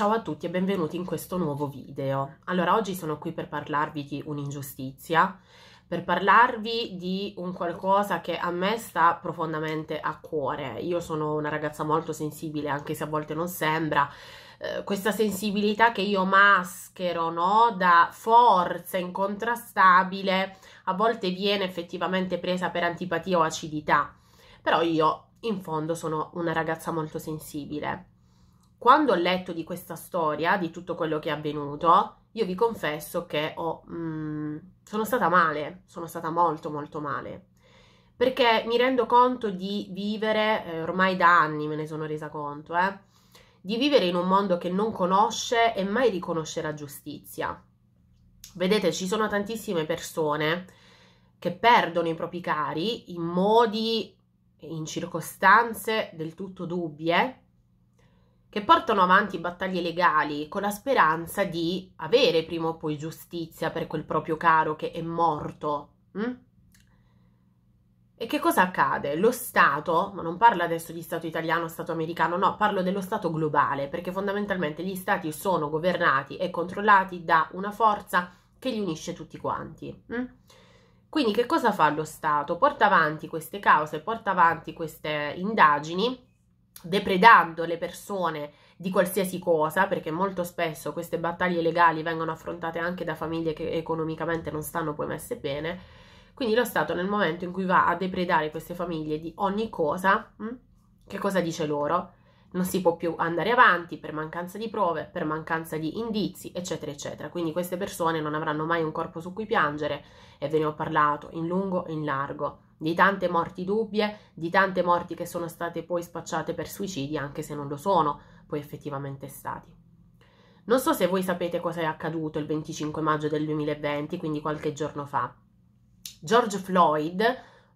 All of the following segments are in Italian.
Ciao a tutti e benvenuti in questo nuovo video. Allora, oggi sono qui per parlarvi di un'ingiustizia, per parlarvi di un qualcosa che a me sta profondamente a cuore. Io sono una ragazza molto sensibile, anche se a volte non sembra, eh, questa sensibilità che io maschero, no, da forza incontrastabile, a volte viene effettivamente presa per antipatia o acidità. Però io in fondo sono una ragazza molto sensibile quando ho letto di questa storia, di tutto quello che è avvenuto, io vi confesso che ho, mh, mm, sono stata male, sono stata molto molto male, perché mi rendo conto di vivere, eh, ormai da anni me ne sono resa conto, eh, di vivere in un mondo che non conosce e mai riconoscerà giustizia. Vedete, ci sono tantissime persone che perdono i propri cari in modi, in circostanze del tutto dubbie, che portano avanti battaglie legali con la speranza di avere prima o poi giustizia per quel proprio caro che è morto. Hm? E che cosa accade? Lo Stato, ma non parlo adesso di Stato italiano, o Stato americano, no, parlo dello Stato globale, perché fondamentalmente gli Stati sono governati e controllati da una forza che li unisce tutti quanti. Hm? Quindi che cosa fa lo Stato? Porta avanti queste cause, porta avanti queste indagini depredando le persone di qualsiasi cosa, perché molto spesso queste battaglie legali vengono affrontate anche da famiglie che economicamente non stanno poi messe bene. Quindi lo Stato nel momento in cui va a depredare queste famiglie di ogni cosa, hm, che cosa dice loro? non si può più andare avanti per mancanza di prove, per mancanza di indizi, eccetera, eccetera. Quindi queste persone non avranno mai un corpo su cui piangere e ve ne ho parlato in lungo e in largo di tante morti dubbie, di tante morti che sono state poi spacciate per suicidi, anche se non lo sono poi effettivamente stati. Non so se voi sapete cosa è accaduto il 25 maggio del 2020, quindi qualche giorno fa. George Floyd,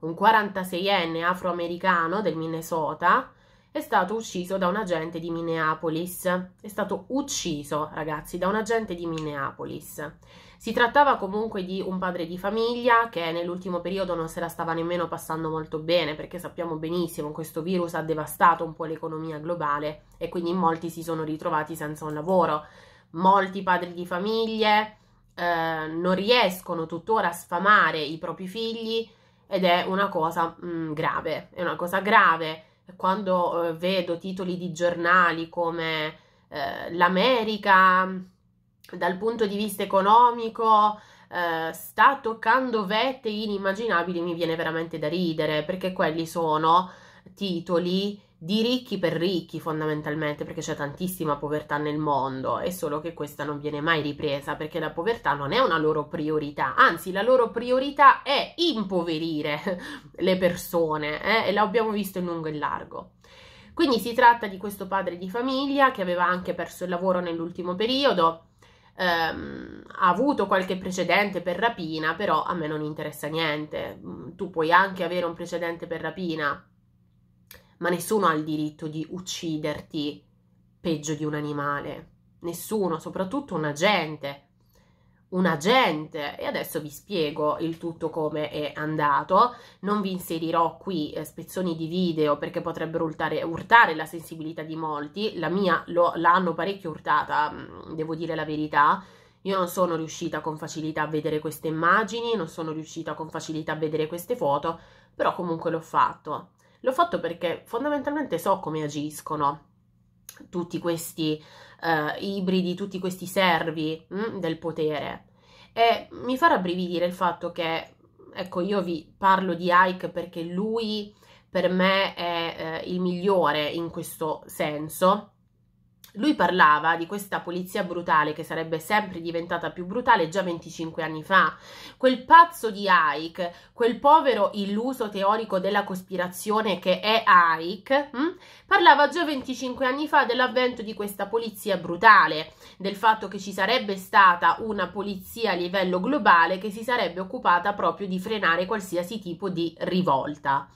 un 46enne afroamericano del Minnesota, è stato ucciso da un agente di Minneapolis. È stato ucciso, ragazzi, da un agente di Minneapolis. Si trattava comunque di un padre di famiglia che nell'ultimo periodo non se la stava nemmeno passando molto bene perché sappiamo benissimo che questo virus ha devastato un po' l'economia globale e quindi molti si sono ritrovati senza un lavoro. Molti padri di famiglie eh, non riescono tuttora a sfamare i propri figli ed è una cosa mh, mm, grave, è una cosa grave quando eh, vedo titoli di giornali come eh, l'America dal punto di vista economico eh, sta toccando vette inimmaginabili, mi viene veramente da ridere perché quelli sono titoli di ricchi per ricchi fondamentalmente perché c'è tantissima povertà nel mondo è solo che questa non viene mai ripresa perché la povertà non è una loro priorità anzi la loro priorità è impoverire le persone eh? e l'abbiamo visto in lungo e in largo quindi si tratta di questo padre di famiglia che aveva anche perso il lavoro nell'ultimo periodo ehm, ha avuto qualche precedente per rapina però a me non interessa niente mm, tu puoi anche avere un precedente per rapina ma nessuno ha il diritto di ucciderti peggio di un animale. Nessuno, soprattutto un agente. Un agente. E adesso vi spiego il tutto come è andato. Non vi inserirò qui eh, spezzoni di video perché potrebbero urtare, urtare la sensibilità di molti. La mia lo, l'hanno parecchio urtata, mm, devo dire la verità. Io non sono riuscita con facilità a vedere queste immagini, non sono riuscita con facilità a vedere queste foto, però comunque l'ho fatto. L'ho fatto perché fondamentalmente so come agiscono tutti questi eh, ibridi, tutti questi servi mh, mm, del potere. E mi fa rabbrividire il fatto che, ecco, io vi parlo di Ike perché lui per me è eh, il migliore in questo senso, lui parlava di questa polizia brutale che sarebbe sempre diventata più brutale già 25 anni fa. Quel pazzo di Ike, quel povero illuso teorico della cospirazione che è Ike, hm? parlava già 25 anni fa dell'avvento di questa polizia brutale, del fatto che ci sarebbe stata una polizia a livello globale che si sarebbe occupata proprio di frenare qualsiasi tipo di rivolta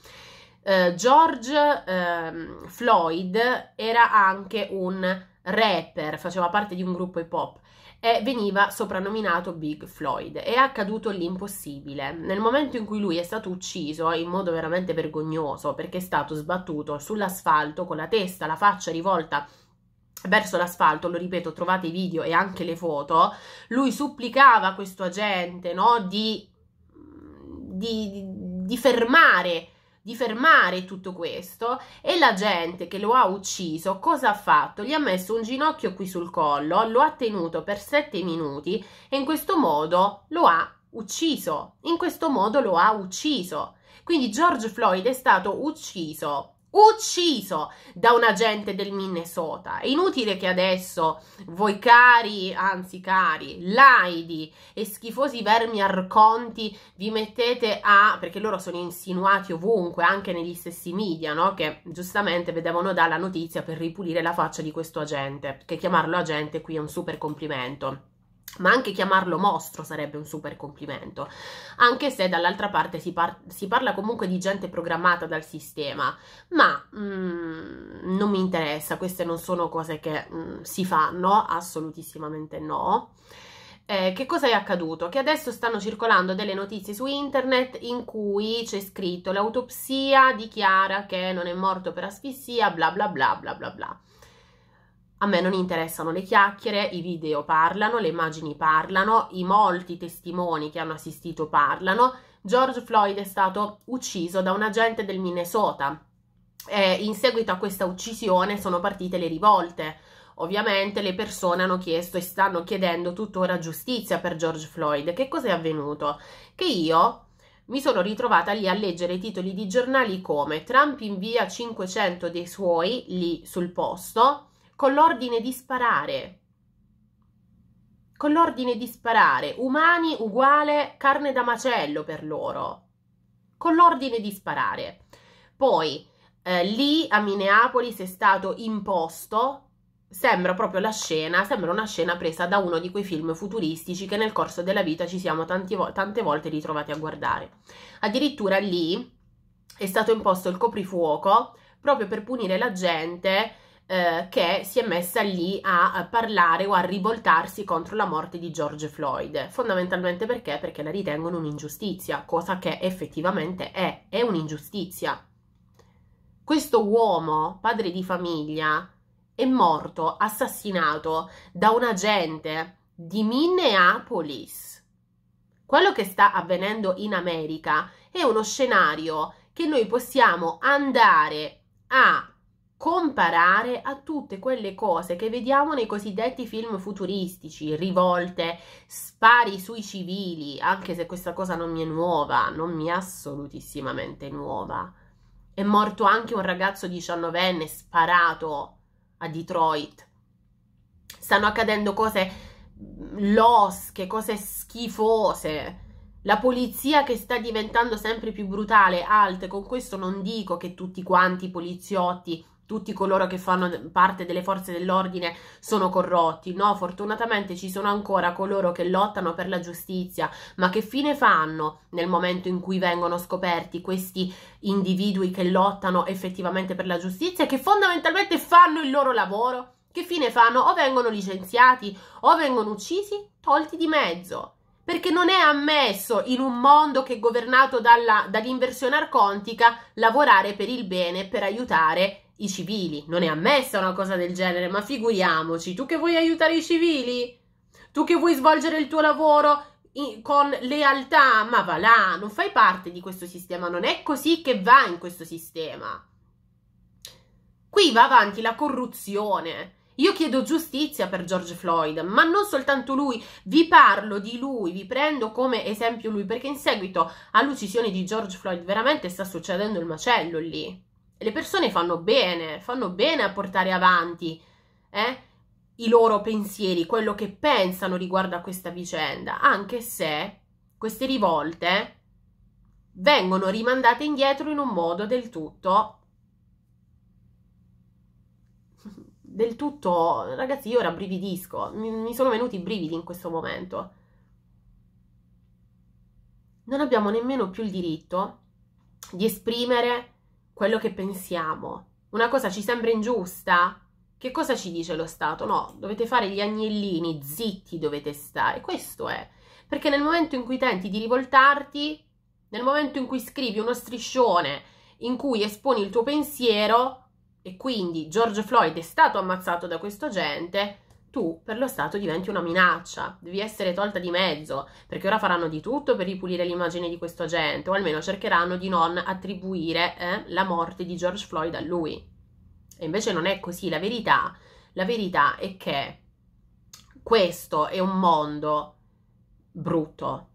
eh, George eh, Floyd era anche un rapper, faceva parte di un gruppo hip hop e veniva soprannominato Big Floyd. È accaduto l'impossibile. Nel momento in cui lui è stato ucciso in modo veramente vergognoso perché è stato sbattuto sull'asfalto con la testa, la faccia rivolta verso l'asfalto, lo ripeto, trovate i video e anche le foto, lui supplicava questo agente no, di, di, di fermare di fermare tutto questo e la gente che lo ha ucciso cosa ha fatto? Gli ha messo un ginocchio qui sul collo, lo ha tenuto per sette minuti e in questo modo lo ha ucciso. In questo modo lo ha ucciso. Quindi George Floyd è stato ucciso ucciso da un agente del Minnesota. È inutile che adesso voi cari, anzi cari, laidi e schifosi vermi arconti vi mettete a, perché loro sono insinuati ovunque, anche negli stessi media, no? Che giustamente vedevano dalla notizia per ripulire la faccia di questo agente, Che chiamarlo agente qui è un super complimento ma anche chiamarlo mostro sarebbe un super complimento, anche se dall'altra parte si, par- si parla comunque di gente programmata dal sistema, ma mm, non mi interessa, queste non sono cose che mm, si fanno, assolutissimamente no. Eh, che cosa è accaduto? Che adesso stanno circolando delle notizie su internet in cui c'è scritto l'autopsia dichiara che non è morto per asfissia, bla bla bla bla bla bla. A me non interessano le chiacchiere, i video parlano, le immagini parlano, i molti testimoni che hanno assistito parlano. George Floyd è stato ucciso da un agente del Minnesota. E in seguito a questa uccisione sono partite le rivolte. Ovviamente le persone hanno chiesto e stanno chiedendo tuttora giustizia per George Floyd. Che cosa è avvenuto? Che io mi sono ritrovata lì a leggere i titoli di giornali come Trump invia 500 dei suoi lì sul posto con l'ordine di sparare. Con l'ordine di sparare, umani uguale carne da macello per loro. Con l'ordine di sparare. Poi eh, lì a Minneapolis è stato imposto sembra proprio la scena, sembra una scena presa da uno di quei film futuristici che nel corso della vita ci siamo vo- tante volte ritrovati a guardare. Addirittura lì è stato imposto il coprifuoco proprio per punire la gente eh, che si è messa lì a parlare o a rivoltarsi contro la morte di George Floyd. Fondamentalmente perché? Perché la ritengono un'ingiustizia, cosa che effettivamente è, è un'ingiustizia. Questo uomo, padre di famiglia, è morto, assassinato da un agente di Minneapolis. Quello che sta avvenendo in America è uno scenario che noi possiamo andare a comparare a tutte quelle cose che vediamo nei cosiddetti film futuristici, rivolte, spari sui civili, anche se questa cosa non mi è nuova, non mi è assolutissimamente nuova. È morto anche un ragazzo diciannovenne sparato a Detroit. Stanno accadendo cose losche, cose schifose. La polizia che sta diventando sempre più brutale, alte, con questo non dico che tutti quanti i poliziotti tutti coloro che fanno parte delle forze dell'ordine sono corrotti. No, fortunatamente ci sono ancora coloro che lottano per la giustizia, ma che fine fanno nel momento in cui vengono scoperti questi individui che lottano effettivamente per la giustizia e che fondamentalmente fanno il loro lavoro? Che fine fanno? O vengono licenziati o vengono uccisi, tolti di mezzo perché non è ammesso in un mondo che è governato dalla, dall'inversione arcontica lavorare per il bene, per aiutare i civili. Non è ammessa una cosa del genere, ma figuriamoci, tu che vuoi aiutare i civili? Tu che vuoi svolgere il tuo lavoro in, con lealtà, ma va là, non fai parte di questo sistema, non è così che va in questo sistema. Qui va avanti la corruzione. Io chiedo giustizia per George Floyd, ma non soltanto lui, vi parlo di lui, vi prendo come esempio lui, perché in seguito all'uccisione di George Floyd veramente sta succedendo il macello lì le persone fanno bene, fanno bene a portare avanti eh, i loro pensieri, quello che pensano riguardo a questa vicenda, anche se queste rivolte vengono rimandate indietro in un modo del tutto del tutto ragazzi io rabbrividisco mi, mi sono venuti i brividi in questo momento non abbiamo nemmeno più il diritto di esprimere quello che pensiamo, una cosa ci sembra ingiusta, che cosa ci dice lo Stato? No, dovete fare gli agnellini, zitti dovete stare. Questo è. Perché nel momento in cui tenti di rivoltarti, nel momento in cui scrivi uno striscione in cui esponi il tuo pensiero, e quindi George Floyd è stato ammazzato da questo gente, tu per lo Stato diventi una minaccia, devi essere tolta di mezzo, perché ora faranno di tutto per ripulire l'immagine di questo agente, o almeno cercheranno di non attribuire eh, la morte di George Floyd a lui. E invece non è così, la verità, la verità è che questo è un mondo brutto,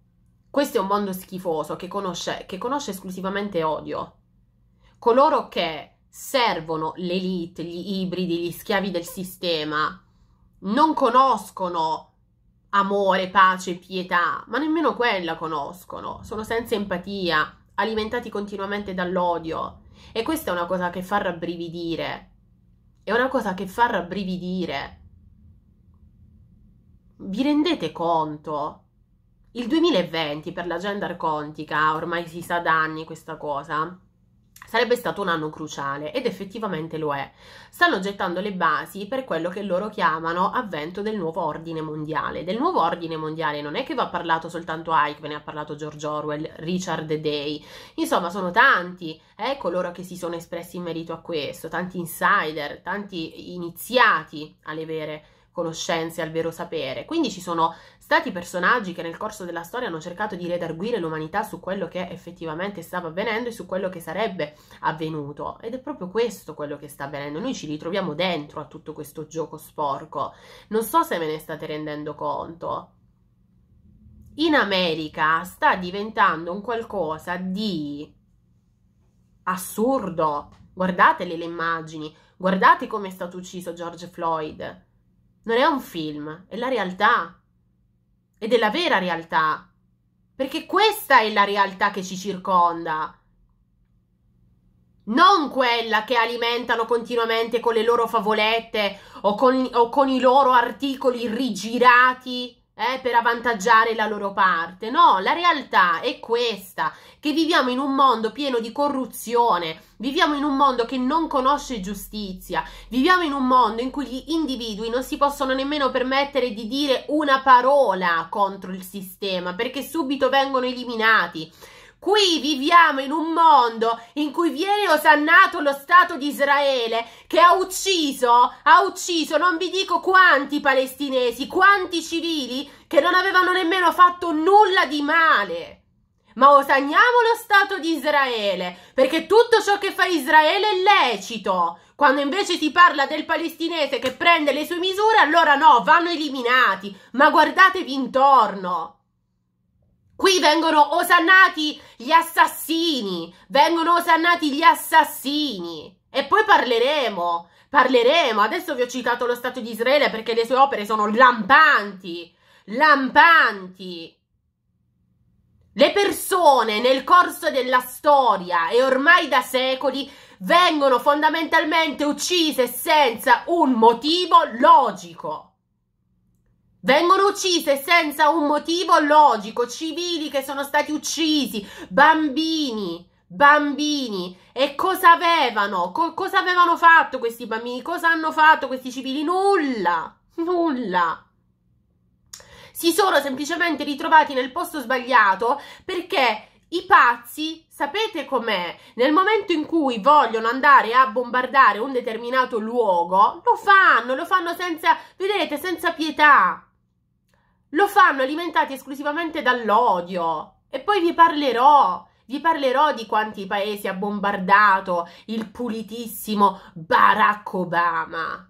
questo è un mondo schifoso che conosce, che conosce esclusivamente odio. Coloro che servono l'elite, gli ibridi, gli schiavi del sistema, non conoscono amore, pace, pietà, ma nemmeno quella conoscono, sono senza empatia, alimentati continuamente dall'odio. E questa è una cosa che fa rabbrividire. È una cosa che fa rabbrividire. Vi rendete conto? Il 2020 per la gender contica, ormai si sa da anni questa cosa, Sarebbe stato un anno cruciale ed effettivamente lo è. Stanno gettando le basi per quello che loro chiamano avvento del nuovo ordine mondiale. Del nuovo ordine mondiale non è che va parlato soltanto Ike, ve ne ha parlato George Orwell, Richard Day. Insomma, sono tanti eh, coloro che si sono espressi in merito a questo, tanti insider, tanti iniziati alle vere conoscenze, al vero sapere. Quindi ci sono Stati personaggi che nel corso della storia hanno cercato di redarguire l'umanità su quello che effettivamente stava avvenendo e su quello che sarebbe avvenuto. Ed è proprio questo quello che sta avvenendo. Noi ci ritroviamo dentro a tutto questo gioco sporco. Non so se ve ne state rendendo conto. In America sta diventando un qualcosa di assurdo. Guardate le immagini, guardate come è stato ucciso George Floyd. Non è un film, è la realtà e della vera realtà, perché questa è la realtà che ci circonda, non quella che alimentano continuamente con le loro favolette o con, o con i loro articoli rigirati eh, per avvantaggiare la loro parte. No, la realtà è questa, che viviamo in un mondo pieno di corruzione, viviamo in un mondo che non conosce giustizia, viviamo in un mondo in cui gli individui non si possono nemmeno permettere di dire una parola contro il sistema, perché subito vengono eliminati. Qui viviamo in un mondo in cui viene osannato lo Stato di Israele che ha ucciso, ha ucciso non vi dico quanti palestinesi, quanti civili che non avevano nemmeno fatto nulla di male. Ma osanniamo lo Stato di Israele, perché tutto ciò che fa Israele è lecito. Quando invece si parla del palestinese che prende le sue misure, allora no, vanno eliminati. Ma guardatevi intorno. Qui vengono osannati gli assassini, vengono osannati gli assassini. E poi parleremo, parleremo. Adesso vi ho citato lo Stato di Israele perché le sue opere sono lampanti, lampanti. Le persone nel corso della storia e ormai da secoli vengono fondamentalmente uccise senza un motivo logico. Vengono uccise senza un motivo logico, civili che sono stati uccisi, bambini, bambini. E cosa avevano? Co- cosa avevano fatto questi bambini? Cosa hanno fatto questi civili? Nulla, nulla si sono semplicemente ritrovati nel posto sbagliato perché i pazzi, sapete com'è? Nel momento in cui vogliono andare a bombardare un determinato luogo, lo fanno, lo fanno senza, vedete, senza pietà. Lo fanno alimentati esclusivamente dall'odio. E poi vi parlerò. Vi parlerò di quanti paesi ha bombardato il pulitissimo Barack Obama.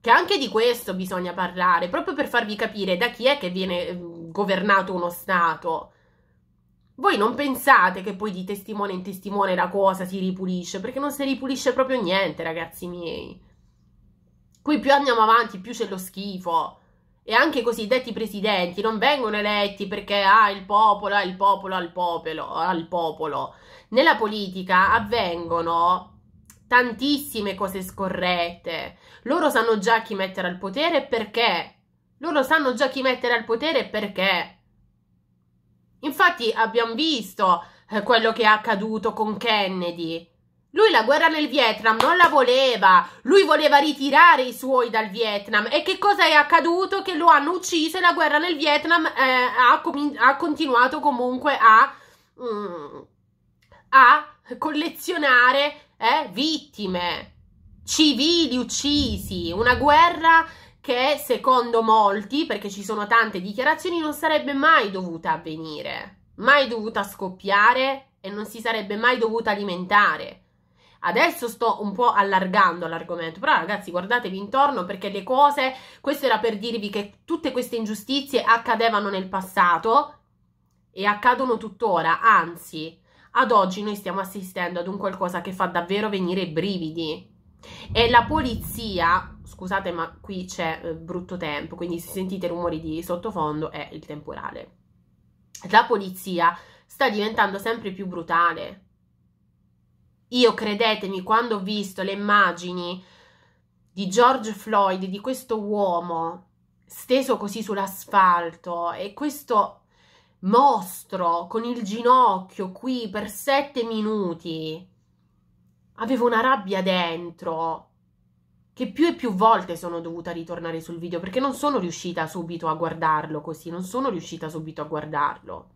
Che anche di questo bisogna parlare, proprio per farvi capire da chi è che viene mm, governato uno Stato. Voi non pensate che poi di testimone in testimone la cosa si ripulisce, perché non si ripulisce proprio niente, ragazzi miei. Qui più andiamo avanti, più c'è lo schifo e anche i cosiddetti presidenti non vengono eletti perché ah, il popolo, ah, il popolo, al ah, popolo, al ah, popolo. Nella politica avvengono tantissime cose scorrette. Loro sanno già chi mettere al potere perché. Loro sanno già chi mettere al potere perché. Infatti abbiamo visto eh, quello che è accaduto con Kennedy lui la guerra nel Vietnam non la voleva, lui voleva ritirare i suoi dal Vietnam. E che cosa è accaduto? Che lo hanno ucciso e la guerra nel Vietnam eh, ha, ha, continuato comunque a, mm, a collezionare eh, vittime, civili uccisi, una guerra che secondo molti, perché ci sono tante dichiarazioni, non sarebbe mai dovuta avvenire, mai dovuta scoppiare e non si sarebbe mai dovuta alimentare. Adesso sto un po' allargando l'argomento, però ragazzi guardatevi intorno perché le cose, questo era per dirvi che tutte queste ingiustizie accadevano nel passato e accadono tuttora, anzi, ad oggi noi stiamo assistendo ad un qualcosa che fa davvero venire i brividi. E la polizia, scusate ma qui c'è eh, brutto tempo, quindi se sentite rumori di sottofondo è il temporale. La polizia sta diventando sempre più brutale io credetemi, quando ho visto le immagini di George Floyd, di questo uomo steso così sull'asfalto e questo mostro con il ginocchio qui per sette minuti, avevo una rabbia dentro che più e più volte sono dovuta ritornare sul video perché non sono riuscita subito a guardarlo così, non sono riuscita subito a guardarlo.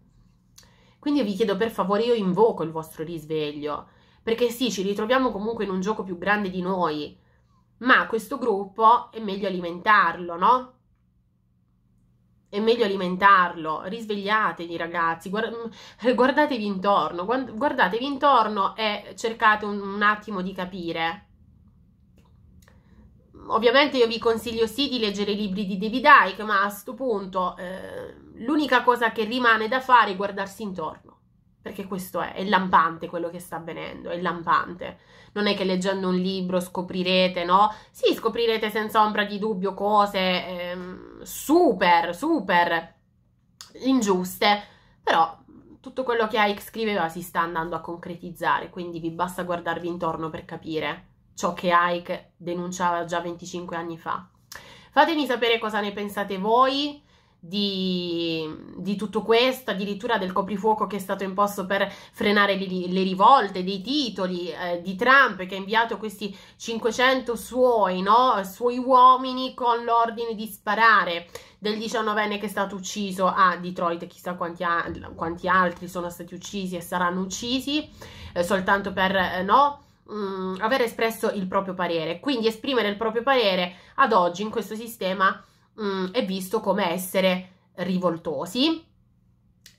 Quindi vi chiedo per favore, io invoco il vostro risveglio perché sì, ci ritroviamo comunque in un gioco più grande di noi, ma questo gruppo è meglio alimentarlo, no? È meglio alimentarlo, risvegliatevi ragazzi, mm, guardatevi intorno, guardatevi intorno e cercate un, un attimo di capire ovviamente io vi consiglio sì di leggere i libri di David Icke, ma a questo punto eh, l'unica cosa che rimane da fare è guardarsi intorno perché questo è, è lampante quello che sta avvenendo, è lampante. Non è che leggendo un libro scoprirete, no? Sì, scoprirete senza ombra di dubbio cose ehm, super, super ingiuste, però tutto quello che Hayek scriveva si sta andando a concretizzare, quindi vi basta guardarvi intorno per capire ciò che Hayek denunciava già 25 anni fa. Fatemi sapere cosa ne pensate voi di, di, tutto questo, addirittura del coprifuoco che è stato imposto per frenare le, le rivolte, dei titoli eh, di Trump che ha inviato questi 500 suoi, no? suoi uomini con l'ordine di sparare del 19enne che è stato ucciso a Detroit, chissà quanti, a, quanti altri sono stati uccisi e saranno uccisi eh, soltanto per eh, no? Mm, aver espresso il proprio parere, quindi esprimere il proprio parere ad oggi in questo sistema mh, mm, è visto come essere rivoltosi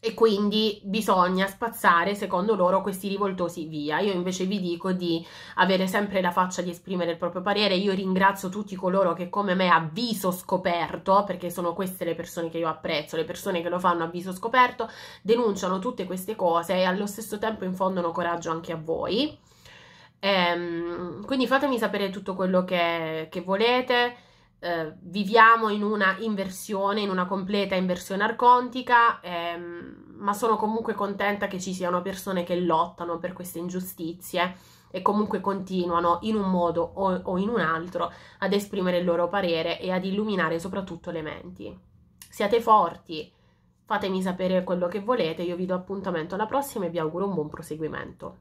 e quindi bisogna spazzare secondo loro questi rivoltosi via. Io invece vi dico di avere sempre la faccia di esprimere il proprio parere. Io ringrazio tutti coloro che come me a viso scoperto, perché sono queste le persone che io apprezzo, le persone che lo fanno a viso scoperto, denunciano tutte queste cose e allo stesso tempo infondono coraggio anche a voi. Ehm, quindi fatemi sapere tutto quello che, che volete eh, viviamo in una inversione, in una completa inversione arcontica, ehm, ma sono comunque contenta che ci siano persone che lottano per queste ingiustizie e comunque continuano in un modo o, o in un altro ad esprimere il loro parere e ad illuminare soprattutto le menti. Siate forti, fatemi sapere quello che volete, io vi do appuntamento alla prossima e vi auguro un buon proseguimento.